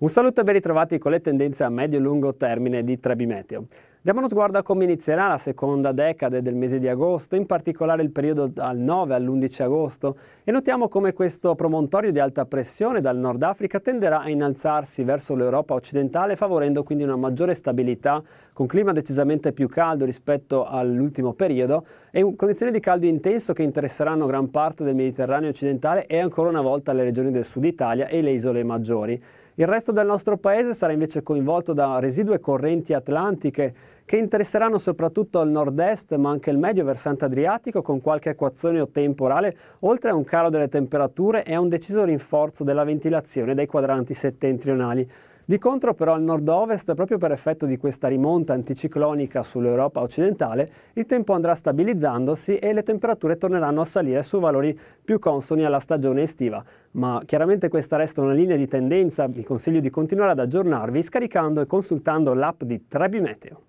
Un saluto e ben ritrovati con le tendenze a medio-lungo e termine di Trebimeteo. Diamo uno sguardo a come inizierà la seconda decade del mese di agosto, in particolare il periodo dal 9 all'11 agosto, e notiamo come questo promontorio di alta pressione dal Nord Africa tenderà a innalzarsi verso l'Europa occidentale, favorendo quindi una maggiore stabilità, con clima decisamente più caldo rispetto all'ultimo periodo, e condizioni di caldo intenso che interesseranno gran parte del Mediterraneo occidentale e ancora una volta le regioni del sud Italia e le isole maggiori. Il resto del nostro paese sarà invece coinvolto da residue correnti atlantiche che interesseranno soprattutto il nord-est ma anche il medio versante adriatico con qualche equazione o temporale, oltre a un calo delle temperature e a un deciso rinforzo della ventilazione dei quadranti settentrionali. Di contro però al nord-ovest, proprio per effetto di questa rimonta anticiclonica sull'Europa occidentale, il tempo andrà stabilizzandosi e le temperature torneranno a salire su valori più consoni alla stagione estiva. Ma chiaramente questa resta una linea di tendenza, vi consiglio di continuare ad aggiornarvi scaricando e consultando l'app di Trebi Meteo.